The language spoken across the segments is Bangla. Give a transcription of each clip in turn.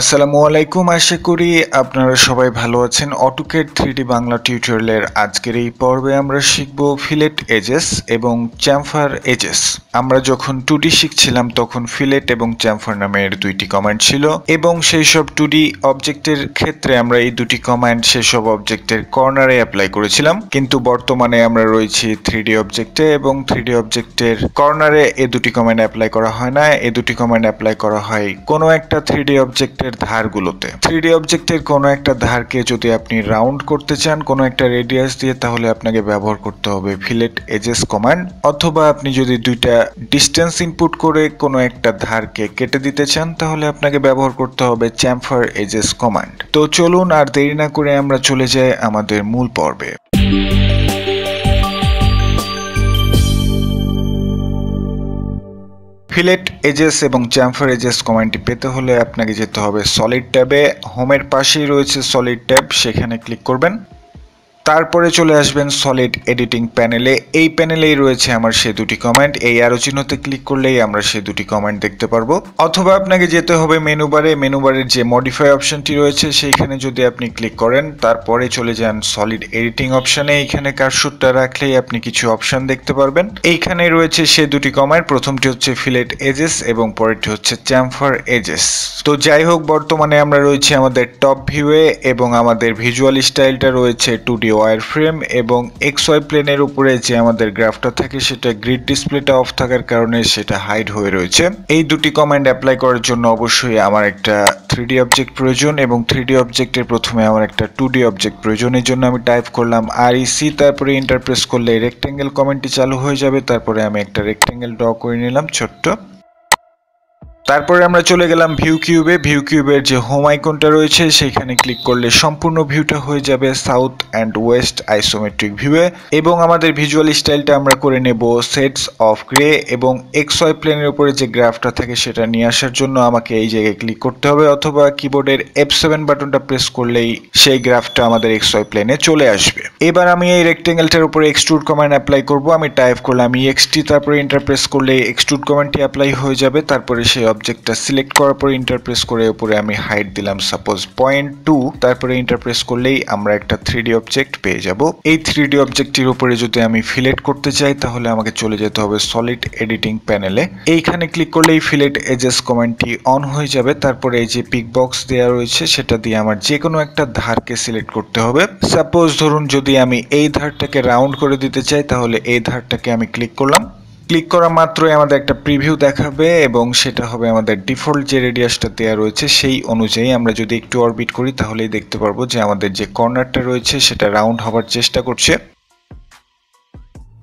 আসসালামু আলাইকুম আশা করি আপনারা সবাই ভালো আছেন অটোকের থ্রিডি বাংলা টিউটোরিয়ালের আজকের এই পর্বে আমরা শিখব ফিলেট এজেস এবং চ্যাম্ফার এজেস আমরা যখন টুডি শিখছিলাম তখন ফিলেট এবং চ্যাম্ফার নামের দুইটি কমান্ড ছিল এবং সেই সব টুডি অবজেক্টের ক্ষেত্রে আমরা এই দুটি কমান্ড সেসব অবজেক্টের কর্নারে অ্যাপ্লাই করেছিলাম কিন্তু বর্তমানে আমরা রয়েছি ডি অবজেক্টে এবং ডি অবজেক্টের কর্নারে এ দুটি কমান্ড অ্যাপ্লাই করা হয় না এ দুটি কমান্ড অ্যাপ্লাই করা হয় কোনো একটা ডি অবজেক্ট অবজেক্টের ধারগুলোতে থ্রি অবজেক্টের কোনো একটা ধারকে যদি আপনি রাউন্ড করতে চান কোনো একটা রেডিয়াস দিয়ে তাহলে আপনাকে ব্যবহার করতে হবে ফিলেট এজেস কমান্ড অথবা আপনি যদি দুইটা ডিস্টেন্স ইনপুট করে কোনো একটা ধারকে কেটে দিতে চান তাহলে আপনাকে ব্যবহার করতে হবে চ্যাম্ফার এজেস কমান্ড তো চলুন আর দেরি না করে আমরা চলে যাই আমাদের মূল পর্বে ফিলেট এজেস এবং চ্যাম্ফার এজেস কমান্ডটি পেতে হলে আপনাকে যেতে হবে সলিড ট্যাবে হোমের পাশেই রয়েছে সলিড ট্যাব সেখানে ক্লিক করবেন তারপরে চলে আসবেন সলিড এডিটিং প্যানেলে এই প্যানেলেই রয়েছে আমার সে দুটি কমেন্ট এই আরো চিহ্নতে ক্লিক করলেই আমরা সে দুটি কমেন্ট দেখতে পারবো অথবা আপনাকে যেতে হবে মেনু বারে মেনু বারের যে মডিফাই অপশনটি রয়েছে সেইখানে যদি আপনি ক্লিক করেন তারপরে চলে যান সলিড এডিটিং অপশানে এইখানে কারসুটটা রাখলেই আপনি কিছু অপশন দেখতে পারবেন এইখানে রয়েছে সে দুটি কমেন্ট প্রথমটি হচ্ছে ফিলেট এজেস এবং পরেরটি হচ্ছে চ্যাম্ফার এজেস তো যাই হোক বর্তমানে আমরা রয়েছি আমাদের টপ ভিউয়ে এবং আমাদের ভিজুয়াল স্টাইলটা রয়েছে টুডিও ওয়ারফ্রেম এবং এক্স ওয়াই প্লেনের উপরে যে আমাদের গ্রাফটা থাকে সেটা গ্রিড ডিসপ্লেটা অফ থাকার কারণে সেটা হাইড হয়ে রয়েছে এই দুটি কমান্ড অ্যাপ্লাই করার জন্য অবশ্যই আমার একটা থ্রি অবজেক্ট প্রয়োজন এবং থ্রি অবজেক্টের প্রথমে আমার একটা টু ডি অবজেক্ট প্রয়োজন এই জন্য আমি টাইপ করলাম আর ইসি e তারপরে ইন্টারপ্রেস করলে রেক্টেঙ্গেল কমেন্টটি চালু হয়ে যাবে তারপরে আমি একটা রেক্টেঙ্গেল ড্র করে নিলাম ছোট্ট তারপরে আমরা চলে গেলাম ভিউ কিউবে ভিউ কিউবের যে হোম আইকনটা রয়েছে সেখানে ক্লিক করলে সম্পূর্ণ ভিউটা হয়ে যাবে সাউথ অ্যান্ড ওয়েস্ট আইসোমেট্রিক ভিউয়ে এবং আমাদের ভিজুয়াল স্টাইলটা আমরা করে নেব সেটস অফ গ্রে এবং এক্স ওয়াই প্লেনের উপরে যে গ্রাফটা থাকে সেটা নিয়ে আসার জন্য আমাকে এই জায়গায় ক্লিক করতে হবে অথবা কিবোর্ডের এফ সেভেন বাটনটা প্রেস করলেই সেই গ্রাফটা আমাদের এক্স ওয়াই প্লেনে চলে আসবে এবার আমি এই রেক্টেঙ্গেলটার উপরে এক্সট্রুড কমান্ড অ্যাপ্লাই করব আমি টাইপ করলাম ইএক্সটি তারপরে ইন্টারপ্রেস করলে এক্সট্রুড কমান্ডটি অ্যাপ্লাই হয়ে যাবে তারপরে সেই অবজেক্টটা সিলেক্ট করার পর ইন্টারপ্রেস করে উপরে আমি হাইট দিলাম সাপোজ পয়েন্ট টু তারপরে ইন্টারপ্রেস করলেই আমরা একটা থ্রি অবজেক্ট পেয়ে যাব এই থ্রি অবজেক্টটির উপরে যদি আমি ফিলেট করতে চাই তাহলে আমাকে চলে যেতে হবে সলিড এডিটিং প্যানেলে এইখানে ক্লিক করলেই ফিলেট এজেস কমান্ডটি অন হয়ে যাবে তারপরে এই যে পিক বক্স দেওয়া রয়েছে সেটা দিয়ে আমার যে কোনো একটা ধারকে সিলেক্ট করতে হবে সাপোজ ধরুন যদি আমি এই ধারটাকে রাউন্ড করে দিতে চাই তাহলে এই ধারটাকে আমি ক্লিক করলাম ক্লিক করা মাত্রই আমাদের একটা প্রিভিউ দেখাবে এবং সেটা হবে আমাদের ডিফল্ট যে রেডিয়াসটা দেওয়া রয়েছে সেই অনুযায়ী আমরা যদি একটু অরবিট করি তাহলেই দেখতে পারবো যে আমাদের যে কর্নারটা রয়েছে সেটা রাউন্ড হবার চেষ্টা করছে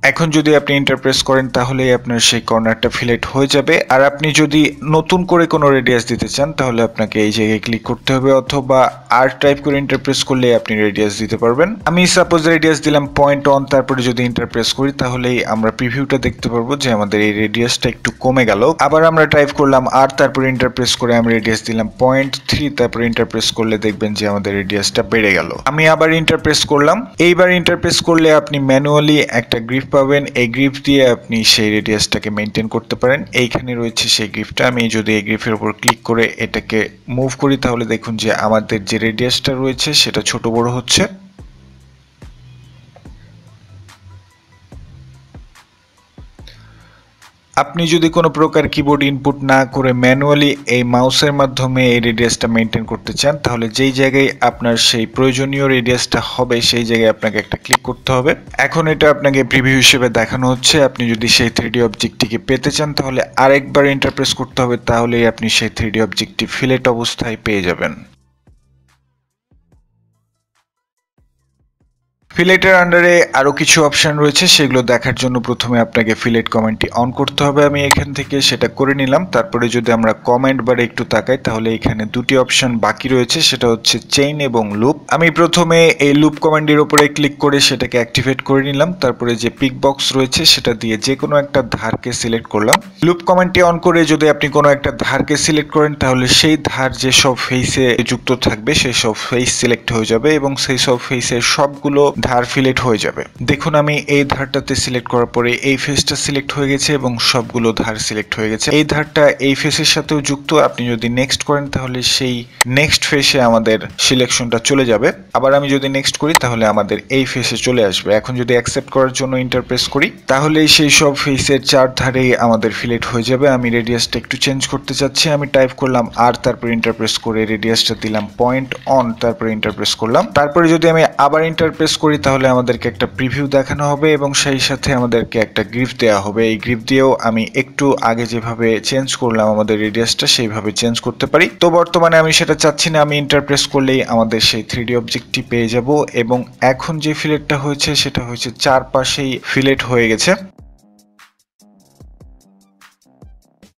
এখন যদি আপনি ইন্টারপ্রেস করেন তাহলেই আপনার সেই কর্নারটা ফিলেট হয়ে যাবে আর আপনি যদি নতুন করে কোনো রেডিয়াস দিতে চান তাহলে আপনাকে এই জায়গায় ক্লিক করতে হবে অথবা আর টাইপ করে ইন্টারপ্রেস করলে আপনি রেডিয়াস দিতে পারবেন আমি সাপোজ রেডিয়াস দিলাম পয়েন্ট অন তারপরে যদি ইন্টারপ্রেস করি তাহলেই আমরা প্রিভিউটা দেখতে পারবো যে আমাদের এই রেডিয়াসটা একটু কমে গেল আবার আমরা টাইপ করলাম আর তারপরে ইন্টারপ্রেস করে আমি রেডিয়াস দিলাম পয়েন্ট থ্রি তারপরে ইন্টারপ্রেস করলে দেখবেন যে আমাদের রেডিয়াসটা বেড়ে গেল আমি আবার ইন্টারপ্রেস করলাম এইবার ইন্টারপ্রেস করলে আপনি ম্যানুয়ালি একটা গ্রিফ পাবেন এই গ্রিপ দিয়ে আপনি সেই রেডিয়াসটাকে মেনটেন করতে পারেন এইখানে রয়েছে সেই গ্রিপটা আমি যদি এই গ্রিপের উপর ক্লিক করে এটাকে মুভ করি তাহলে দেখুন যে আমাদের যে রেডিয়াসটা রয়েছে সেটা ছোট বড় হচ্ছে আপনি যদি কোনো প্রকার কিবোর্ড ইনপুট না করে ম্যানুয়ালি এই মাউসের মাধ্যমে এই রেডিয়াসটা মেনটেন করতে চান তাহলে যেই জায়গায় আপনার সেই প্রয়োজনীয় রেডিয়াসটা হবে সেই জায়গায় আপনাকে একটা ক্লিক করতে হবে এখন এটা আপনাকে প্রিভিউ হিসেবে দেখানো হচ্ছে আপনি যদি সেই থ্রিডি অবজেক্টটিকে পেতে চান তাহলে আরেকবার ইন্টারপ্রেস করতে হবে তাহলেই আপনি সেই থ্রিডি অবজেক্টটি ফিলেট অবস্থায় পেয়ে যাবেন ফিলেটের আন্ডারে আরও কিছু অপশান রয়েছে সেগুলো দেখার জন্য প্রথমে আপনাকে ফিলেট কমেন্টটি অন করতে হবে আমি এখান থেকে সেটা করে নিলাম তারপরে যদি আমরা কমেন্ট বারে একটু তাকাই তাহলে এখানে দুটি অপশান বাকি রয়েছে সেটা হচ্ছে চেইন এবং লুপ আমি প্রথমে এই লুপ কমেন্টের ওপরে ক্লিক করে সেটাকে অ্যাক্টিভেট করে নিলাম তারপরে যে পিক বক্স রয়েছে সেটা দিয়ে যে কোনো একটা ধারকে সিলেক্ট করলাম লুপ কমেন্টটি অন করে যদি আপনি কোনো একটা ধারকে সিলেক্ট করেন তাহলে সেই ধার যে সব ফেসে যুক্ত থাকবে সেই সব ফেস সিলেক্ট হয়ে যাবে এবং সেই সব ফেসের সবগুলো ধার ফিলেট হয়ে যাবে দেখুন আমি এই ধারটাতে সিলেক্ট করার পরে এই ফেসটা সিলেক্ট হয়ে গেছে এবং সবগুলো ধার সিলেক্ট হয়ে গেছে এই ধারটা এই ফেসের সাথেও যুক্ত আপনি যদি নেক্সট করেন তাহলে সেই নেক্সট ফেসে আমাদের সিলেকশনটা চলে যাবে আবার আমি যদি নেক্সট করি তাহলে আমাদের এই ফেসে চলে আসবে এখন যদি অ্যাকসেপ্ট করার জন্য ইন্টারপ্রেস করি তাহলে সেই সব ফেসের চার ধারেই আমাদের ফিলেট হয়ে যাবে আমি রেডিয়াসটা একটু চেঞ্জ করতে চাচ্ছি আমি টাইপ করলাম আর তারপর ইন্টারপ্রেস করে রেডিয়াসটা দিলাম পয়েন্ট অন তারপরে ইন্টারপ্রেস করলাম তারপরে যদি আমি আবার ইন্টারপ্রেস করি করি তাহলে আমাদেরকে একটা প্রিভিউ দেখানো হবে এবং সেই সাথে আমাদেরকে একটা গ্রিফ দেওয়া হবে এই গ্রিফ দিয়েও আমি একটু আগে যেভাবে চেঞ্জ করলাম আমাদের রেডিয়াসটা সেইভাবে চেঞ্জ করতে পারি তো বর্তমানে আমি সেটা চাচ্ছি না আমি ইন্টারপ্রেস করলেই আমাদের সেই থ্রি অবজেক্টটি পেয়ে যাব এবং এখন যে ফিলেটটা হয়েছে সেটা হয়েছে চারপাশেই ফিলেট হয়ে গেছে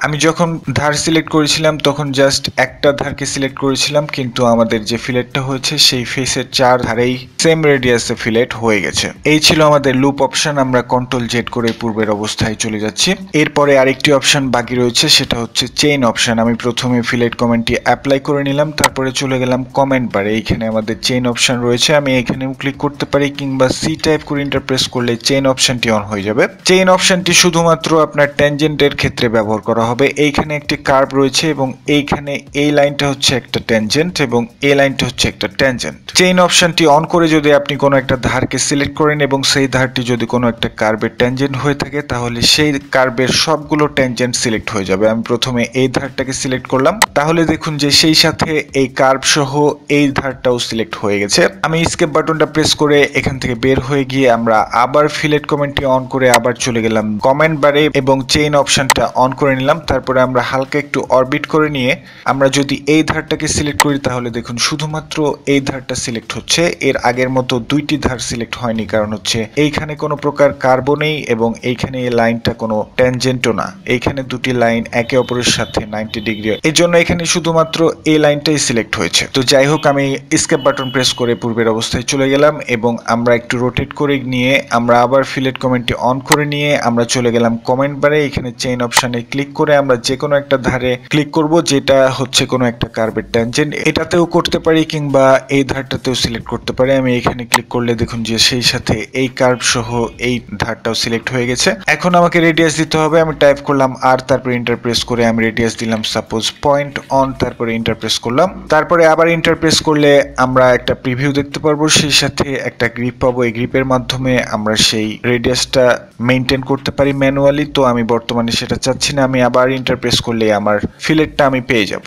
আমি যখন ধার সিলেক্ট করেছিলাম তখন জাস্ট একটা ধারকে সিলেক্ট করেছিলাম কিন্তু আমাদের যে ফিলেটটা হয়েছে সেই ফেসের চার ধারেই সেম রেডিয়াসে ফিলেট হয়ে গেছে এই ছিল আমাদের লুপ অপশন আমরা কন্ট্রোল জেড করে পূর্বের অবস্থায় চলে যাচ্ছি এরপরে আরেকটি অপশন বাকি রয়েছে সেটা হচ্ছে চেইন অপশন আমি প্রথমে ফিলেট কমেন্টটি অ্যাপ্লাই করে নিলাম তারপরে চলে গেলাম কমেন্ট বারে এইখানে আমাদের চেইন অপশন রয়েছে আমি এখানেও ক্লিক করতে পারি কিংবা সি টাইপ করে ইন্টারপ্রেস করলে চেইন অপশনটি অন হয়ে যাবে চেইন অপশনটি শুধুমাত্র আপনার ট্যানজেন্টের ক্ষেত্রে ব্যবহার করা হয় হবে এইখানে একটি কার্ভ রয়েছে এবং এইখানে এই লাইনটা হচ্ছে একটা ট্যানজেন্ট এবং এই লাইনটা হচ্ছে একটা ট্যানজেন্ট চেইন অপশনটি অন করে যদি আপনি কোনো একটা ধারকে সিলেক্ট করেন এবং সেই ধারটি যদি কোনো একটা কার্ভের ট্যানজেন্ট হয়ে থাকে তাহলে সেই কার্ভের সবগুলো ট্যানজেন্ট সিলেক্ট হয়ে যাবে আমি প্রথমে এই ধারটাকে সিলেক্ট করলাম তাহলে দেখুন যে সেই সাথে এই কার্ভ সহ এই ধারটাও সিলেক্ট হয়ে গেছে আমি স্কেপ বাটনটা প্রেস করে এখান থেকে বের হয়ে গিয়ে আমরা আবার ফিলেট কমেন্টটি অন করে আবার চলে গেলাম কমেন্ট বারে এবং চেইন অপশনটা অন করে নিলাম তারপরে আমরা হালকা একটু অরবিট করে নিয়ে আমরা যদি এই ধারটাকে সিলেক্ট করি তাহলে দেখুন শুধুমাত্র এই ধারটা সিলেক্ট হচ্ছে এর আগের মতো দুইটি ধার সিলেক্ট হয়নি কারণ হচ্ছে এইখানে কোনো প্রকার কার্বনেই এবং এইখানে এই লাইনটা কোনো ট্যানজেন্টও না এইখানে দুটি লাইন একে অপরের সাথে নাইনটি ডিগ্রি এই জন্য এখানে শুধুমাত্র এই লাইনটাই সিলেক্ট হয়েছে তো যাই হোক আমি স্কেপ বাটন প্রেস করে পূর্বের অবস্থায় চলে গেলাম এবং আমরা একটু রোটেট করে নিয়ে আমরা আবার ফিলেট কমেন্টটি অন করে নিয়ে আমরা চলে গেলাম কমেন্ট বারে এখানে চেইন অপশানে ক্লিক করে করে আমরা যে কোনো একটা ধারে ক্লিক করব যেটা হচ্ছে কোনো একটা কার্বেট ট্যানজেন্ট এটাতেও করতে পারি কিংবা এই ধারটাতেও সিলেক্ট করতে পারি আমি এখানে ক্লিক করলে দেখুন যে সেই সাথে এই কার্ভ সহ এই ধারটাও সিলেক্ট হয়ে গেছে এখন আমাকে রেডিয়াস দিতে হবে আমি টাইপ করলাম আর তারপর ইন্টারপ্রেস করে আমি রেডিয়াস দিলাম সাপোজ পয়েন্ট অন তারপরে ইন্টারপ্রেস করলাম তারপরে আবার ইন্টারপ্রেস করলে আমরা একটা প্রিভিউ দেখতে পারবো সেই সাথে একটা গ্রিপ পাবো এই গ্রিপের মাধ্যমে আমরা সেই রেডিয়াসটা মেনটেন করতে পারি ম্যানুয়ালি তো আমি বর্তমানে সেটা চাচ্ছি না আমি আবার স্কোয়ার ইন্টারপ্রেস করলে আমার ফিলেটটা আমি পেয়ে যাব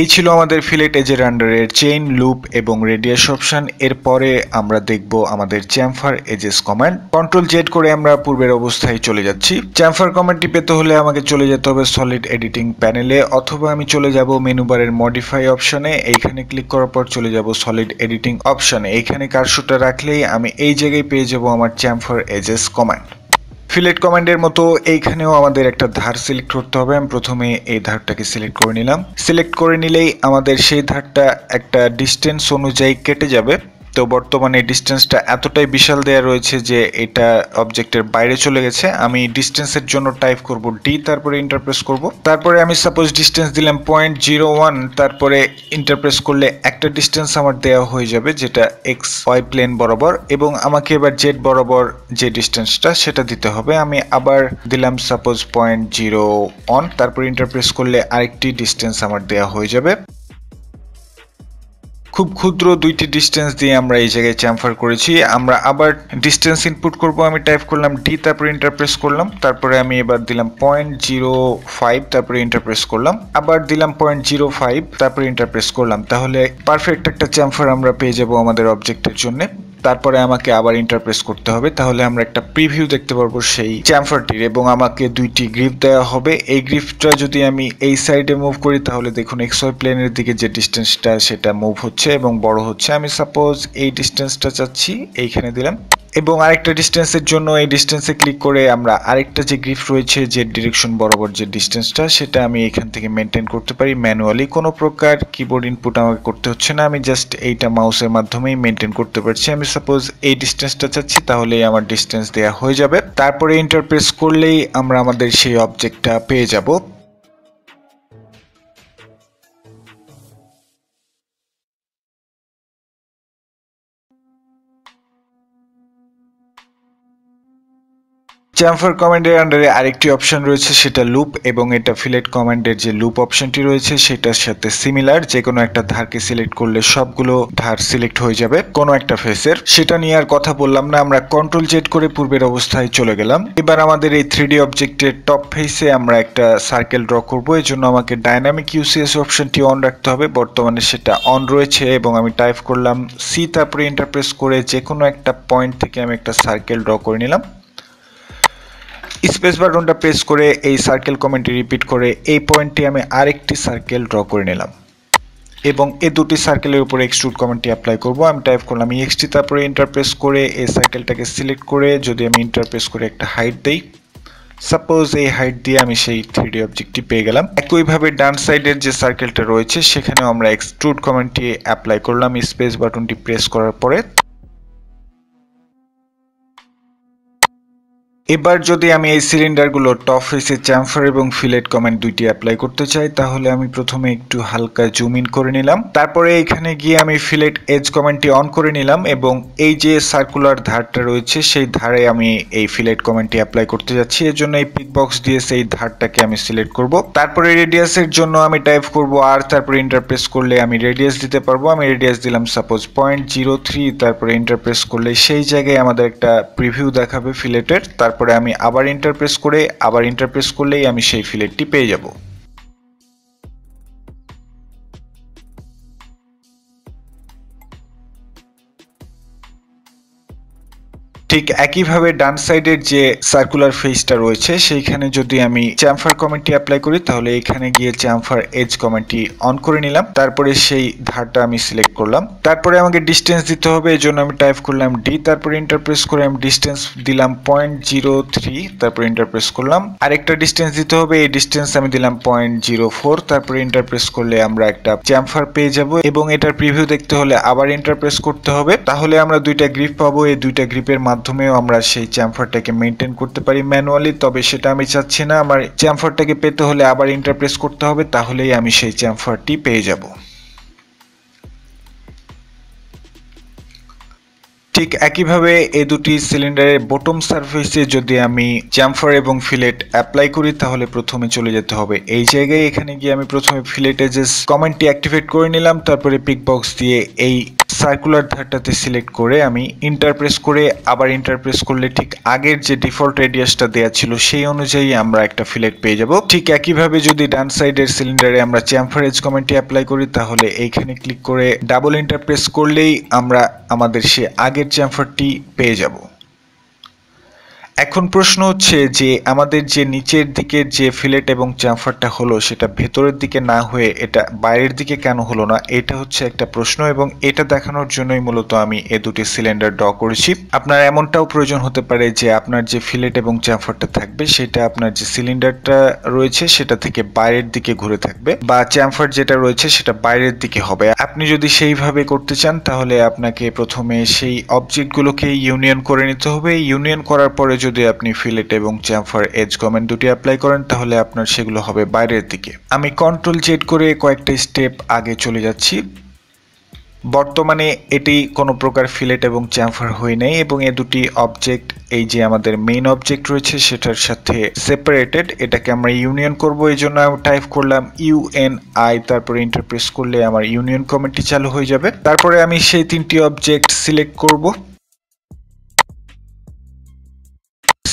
এই ছিল আমাদের ফিলেট এজের আন্ডারের চেইন লুপ এবং রেডিয়াস অপশান এরপরে আমরা দেখব আমাদের chamfer edges command control Z করে আমরা পূর্বের অবস্থায় চলে যাচ্ছি চ্যাম্ফার কমান্ডটি পেতে হলে আমাকে চলে যেতে হবে সলিড এডিটিং প্যানেলে অথবা আমি চলে যাব মেনুবারের মডিফাই অপশানে এইখানে ক্লিক করার পর চলে যাব সলিড এডিটিং অপশানে এইখানে কারশুটা রাখলেই আমি এই জায়গায় পেয়ে যাব আমার চ্যাম্ফার এজেস কমান্ড ফিলেট কমান্ডের মতো এইখানেও আমাদের একটা ধার সিলেক্ট করতে হবে আমি প্রথমে এই ধারটাকে সিলেক্ট করে নিলাম সিলেক্ট করে নিলেই আমাদের সেই ধারটা একটা ডিস্টেন্স অনুযায়ী কেটে যাবে তো বর্তমানে ডিস্টেন্সটা এতটাই বিশাল দেয়া রয়েছে যে এটা অবজেক্টের বাইরে চলে গেছে আমি ডিস্টেন্সের জন্য টাইপ করব ডি তারপরে ইন্টারপ্রেস করব তারপরে আমি সাপোজ ডিস্টেন্স দিলাম পয়েন্ট জিরো ওয়ান তারপরে ইন্টারপ্রেস করলে একটা ডিস্টেন্স আমার দেওয়া হয়ে যাবে যেটা এক্স ওয়াই প্লেন বরাবর এবং আমাকে এবার জেড বরাবর যে ডিস্টেন্সটা সেটা দিতে হবে আমি আবার দিলাম সাপোজ পয়েন্ট জিরো ওয়ান তারপরে ইন্টারপ্রেস করলে আরেকটি ডিস্টেন্স আমার দেওয়া হয়ে যাবে খুব ক্ষুদ্র দুইটি ডিস্টেন্স দিয়ে আমরা এই জায়গায় চ্যাম্পার করেছি আমরা আবার ডিস্টেন্স ইনপুট করব আমি টাইপ করলাম ডি তারপরে ইন্টারপ্রেস করলাম তারপরে আমি এবার দিলাম পয়েন্ট জিরো ফাইভ তারপরে ইন্টারপ্রেস করলাম আবার দিলাম পয়েন্ট জিরো ফাইভ তারপরে ইন্টারপ্রেস করলাম তাহলে পারফেক্ট একটা চ্যাম্পার আমরা পেয়ে যাব আমাদের অবজেক্টের জন্য তারপরে আমাকে আবার ইন্টারপ্রেস করতে হবে তাহলে আমরা একটা প্রিভিউ দেখতে পারবো সেই চ্যাম্পারটির এবং আমাকে দুইটি গ্রিপ দেওয়া হবে এই গ্রিপটা যদি আমি এই সাইডে মুভ করি তাহলে দেখুন এক্সওয়াই প্লেনের দিকে যে ডিস্টেন্সটা সেটা মুভ হচ্ছে এবং বড় হচ্ছে আমি সাপোজ এই ডিস্টেন্সটা চাচ্ছি এইখানে দিলাম এবং আরেকটা ডিস্টেন্সের জন্য এই ডিস্টেন্সে ক্লিক করে আমরা আরেকটা যে গ্রিফ রয়েছে যে ডিরেকশন বরাবর যে ডিস্টেন্সটা সেটা আমি এখান থেকে মেনটেন করতে পারি ম্যানুয়ালি কোনো প্রকার কিবোর্ড ইনপুট আমাকে করতে হচ্ছে না আমি জাস্ট এইটা মাউসের মাধ্যমেই মেনটেন করতে পারছি আমি সাপোজ এই ডিস্টেন্সটা চাচ্ছি তাহলেই আমার ডিস্টেন্স দেওয়া হয়ে যাবে তারপরে ইন্টারপ্রেস করলেই আমরা আমাদের সেই অবজেক্টটা পেয়ে যাব চ্যাম্পার কমান্ডের আন্ডারে আরেকটি অপশন রয়েছে সেটা লুপ এবং এটা ফিলেট কমান্ডের যে লুপ অপশনটি রয়েছে সেটার সাথে সিমিলার যে কোনো একটা ধারকে সিলেক্ট করলে সবগুলো ধার সিলেক্ট হয়ে যাবে কোনো একটা ফেসের সেটা নিয়ে আর কথা বললাম না আমরা কন্ট্রোল জেট করে পূর্বের অবস্থায় চলে গেলাম এবার আমাদের এই থ্রি অবজেক্টের টপ ফেসে আমরা একটা সার্কেল ড্র করবো এই জন্য আমাকে ডাইনামিক ইউসিএস অপশনটি অন রাখতে হবে বর্তমানে সেটা অন রয়েছে এবং আমি টাইপ করলাম সি তারপরে ইন্টারপ্রেস করে যে কোনো একটা পয়েন্ট থেকে আমি একটা সার্কেল ড্র করে নিলাম স্পেস বাটনটা প্রেস করে এই সার্কেল কমেন্টটি রিপিট করে এই পয়েন্টটি আমি আরেকটি সার্কেল ড্র করে নিলাম এবং এই দুটি সার্কেলের উপরে এক্সট্রুড কমেন্টটি অ্যাপ্লাই করব আমি টাইপ করলাম ইএক্সটি তারপরে ইন্টারপ্রেস করে এই সার্কেলটাকে সিলেক্ট করে যদি আমি ইন্টারপ্রেস করে একটা হাইট দেই সাপোজ এই হাইট দিয়ে আমি সেই থ্রিডি অবজেক্টটি পেয়ে গেলাম একইভাবে ডান সাইডের যে সার্কেলটা রয়েছে সেখানেও আমরা এক্সট্রুড কমেন্টটি অ্যাপ্লাই করলাম স্পেস বাটনটি প্রেস করার পরে এবার যদি আমি এই সিলিন্ডারগুলো টপ ফেসে চ্যাম্ফার এবং ফিলেট কমেন্ট দুইটি অ্যাপ্লাই করতে চাই তাহলে আমি প্রথমে একটু হালকা জুম ইন করে নিলাম তারপরে এখানে গিয়ে আমি ফিলেট এজ কমেন্টটি অন করে নিলাম এবং এই যে সার্কুলার ধারটা রয়েছে সেই ধারে আমি এই ফিলেট কমেন্টটি অ্যাপ্লাই করতে যাচ্ছি এর জন্য এই পিক বক্স দিয়ে সেই ধারটাকে আমি সিলেক্ট করব তারপরে রেডিয়াসের জন্য আমি টাইপ করব আর তারপরে ইন্টারপ্রেস করলে আমি রেডিয়াস দিতে পারবো আমি রেডিয়াস দিলাম সাপোজ পয়েন্ট জিরো থ্রি তারপরে ইন্টারপ্রেস করলে সেই জায়গায় আমাদের একটা প্রিভিউ দেখাবে ফিলেটের তার তারপরে আমি আবার ইন্টারপ্রেস করে আবার ইন্টারপ্রেস করলেই আমি সেই ফিলেটটি পেয়ে যাব ঠিক একইভাবে ডান সাইডের যে সার্কুলার ফেসটা রয়েছে সেইখানে যদি আমি চ্যাম্পার কমেন্টটি অ্যাপ্লাই করি তাহলে এখানে গিয়ে চ্যাম্পার এজ কমেন্টটি অন করে নিলাম তারপরে সেই ধারটা আমি সিলেক্ট করলাম তারপরে আমাকে ডিস্টেন্স দিতে হবে এই জন্য আমি টাইপ করলাম ডি তারপরে ইন্টারপ্রেস করে আমি ডিস্টেন্স দিলাম পয়েন্ট জিরো থ্রি তারপরে ইন্টারপ্রেস করলাম আরেকটা ডিস্টেন্স দিতে হবে এই ডিস্টেন্স আমি দিলাম পয়েন্ট জিরো ফোর তারপরে ইন্টারপ্রেস করলে আমরা একটা চ্যাম্পার পেয়ে যাব এবং এটার প্রিভিউ দেখতে হলে আবার ইন্টারপ্রেস করতে হবে তাহলে আমরা দুইটা গ্রিপ পাবো এই দুইটা গ্রিপের মাধ্যমে মাধ্যমেও আমরা সেই চ্যাম্পারটাকে মেনটেন করতে পারি ম্যানুয়ালি তবে সেটা আমি চাচ্ছি না আমার চ্যাম্পারটাকে পেতে হলে আবার ইন্টারপ্রেস করতে হবে তাহলেই আমি সেই চ্যাম্পারটি পেয়ে যাব ঠিক একইভাবে এ দুটি সিলিন্ডারের বটম সারফেসে যদি আমি চ্যাম্পার এবং ফিলেট অ্যাপ্লাই করি তাহলে প্রথমে চলে যেতে হবে এই জায়গায় এখানে গিয়ে আমি প্রথমে ফিলেটে যে কমেন্টটি অ্যাক্টিভেট করে নিলাম তারপরে পিক বক্স দিয়ে এই সার্কুলার ধারটাতে সিলেক্ট করে আমি ইন্টারপ্রেস করে আবার ইন্টারপ্রেস করলে ঠিক আগের যে ডিফল্ট রেডিয়াসটা দেওয়া ছিল সেই অনুযায়ী আমরা একটা ফিলেট পেয়ে যাব ঠিক একইভাবে যদি ডান সাইডের সিলিন্ডারে আমরা চ্যাম্ফার কমেন্টটি অ্যাপ্লাই করি তাহলে এইখানে ক্লিক করে ডাবল ইন্টারপ্রেস করলেই আমরা আমাদের সে আগের চ্যাম্ফারটি পেয়ে যাব এখন প্রশ্ন হচ্ছে যে আমাদের যে নিচের দিকে যে ফিলেট এবং চাম্পারটা হলো সেটা ভেতরের দিকে না হয়ে এটা বাইরের দিকে কেন হলো না এটা হচ্ছে একটা প্রশ্ন এবং এটা দেখানোর জন্যই মূলত আমি এ দুটি সিলিন্ডার ড্র করেছি আপনার এমনটাও প্রয়োজন হতে পারে যে আপনার যে ফিলেট এবং চাম্পারটা থাকবে সেটা আপনার যে সিলিন্ডারটা রয়েছে সেটা থেকে বাইরের দিকে ঘুরে থাকবে বা চাম্পার যেটা রয়েছে সেটা বাইরের দিকে হবে আপনি যদি সেইভাবে করতে চান তাহলে আপনাকে প্রথমে সেই অবজেক্টগুলোকে ইউনিয়ন করে নিতে হবে ইউনিয়ন করার পরে যদি আপনি ফিলেট এবং চ্যাম্পার এজ কমেন্ট দুটি অ্যাপ্লাই করেন তাহলে আপনার সেগুলো হবে বাইরের দিকে আমি কন্ট্রোল জেড করে কয়েকটা স্টেপ আগে চলে যাচ্ছি বর্তমানে এটি কোনো প্রকার ফিলেট এবং চ্যাম্পার হয়ে নেই এবং এ দুটি অবজেক্ট এই যে আমাদের মেইন অবজেক্ট রয়েছে সেটার সাথে সেপারেটেড এটাকে আমরা ইউনিয়ন করব এই জন্য আমি টাইপ করলাম ইউএন আই তারপরে ইন্টারপ্রেস করলে আমার ইউনিয়ন কমেন্টটি চালু হয়ে যাবে তারপরে আমি সেই তিনটি অবজেক্ট সিলেক্ট করব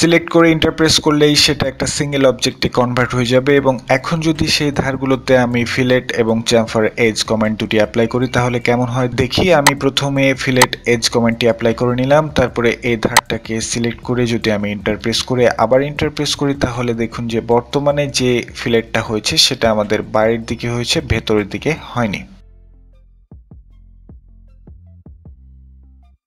সিলেক্ট করে ইন্টারপ্রেস করলেই সেটা একটা সিঙ্গেল অবজেক্টে কনভার্ট হয়ে যাবে এবং এখন যদি সেই ধারগুলোতে আমি ফিলেট এবং চ্যাম্ফার এজ কমেন্ট দুটি অ্যাপ্লাই করি তাহলে কেমন হয় দেখি আমি প্রথমে ফিলেট এজ কমেন্টটি অ্যাপ্লাই করে নিলাম তারপরে এই ধারটাকে সিলেক্ট করে যদি আমি ইন্টারপ্রেস করে আবার ইন্টারপ্রেস করি তাহলে দেখুন যে বর্তমানে যে ফিলেটটা হয়েছে সেটা আমাদের বাইরের দিকে হয়েছে ভেতরের দিকে হয়নি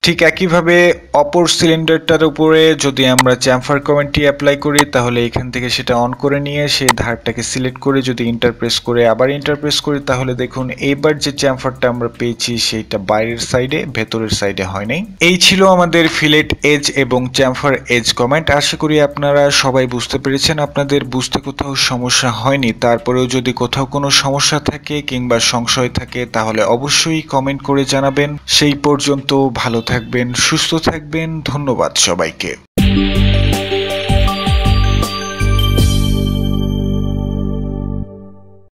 ঠিক একইভাবে অপর সিলিন্ডারটার উপরে যদি আমরা চ্যাম্ফার কমেন্টটি অ্যাপ্লাই করি তাহলে এখান থেকে সেটা অন করে নিয়ে সেই ধারটাকে সিলেক্ট করে যদি ইন্টারপ্রেস করে আবার ইন্টারপ্রেস করি তাহলে দেখুন এইবার যে চ্যাম্ফারটা আমরা পেয়েছি সেইটা বাইরের সাইডে ভেতরের সাইডে হয় নাই এই ছিল আমাদের ফিলেট এজ এবং চ্যাম্ফার এজ কমেন্ট আশা করি আপনারা সবাই বুঝতে পেরেছেন আপনাদের বুঝতে কোথাও সমস্যা হয়নি তারপরেও যদি কোথাও কোনো সমস্যা থাকে কিংবা সংশয় থাকে তাহলে অবশ্যই কমেন্ট করে জানাবেন সেই পর্যন্ত ভালো থাকে থাকবেন সুস্থ থাকবেন ধন্যবাদ সবাইকে